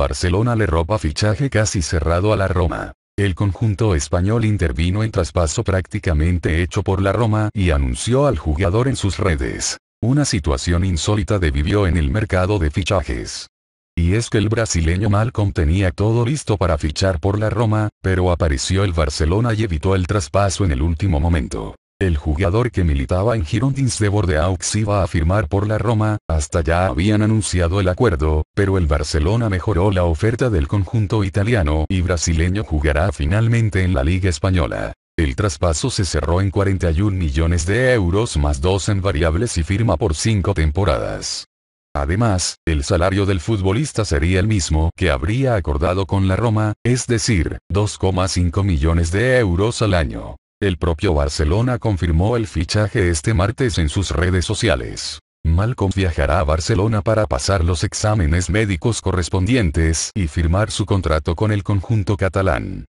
Barcelona le ropa fichaje casi cerrado a la Roma. El conjunto español intervino en traspaso prácticamente hecho por la Roma y anunció al jugador en sus redes. Una situación insólita de vivió en el mercado de fichajes. Y es que el brasileño Malcom tenía todo listo para fichar por la Roma, pero apareció el Barcelona y evitó el traspaso en el último momento. El jugador que militaba en Girondins de Bordeaux iba a firmar por la Roma, hasta ya habían anunciado el acuerdo, pero el Barcelona mejoró la oferta del conjunto italiano y brasileño jugará finalmente en la Liga Española. El traspaso se cerró en 41 millones de euros más 2 en variables y firma por 5 temporadas. Además, el salario del futbolista sería el mismo que habría acordado con la Roma, es decir, 2,5 millones de euros al año. El propio Barcelona confirmó el fichaje este martes en sus redes sociales. Malcom viajará a Barcelona para pasar los exámenes médicos correspondientes y firmar su contrato con el conjunto catalán.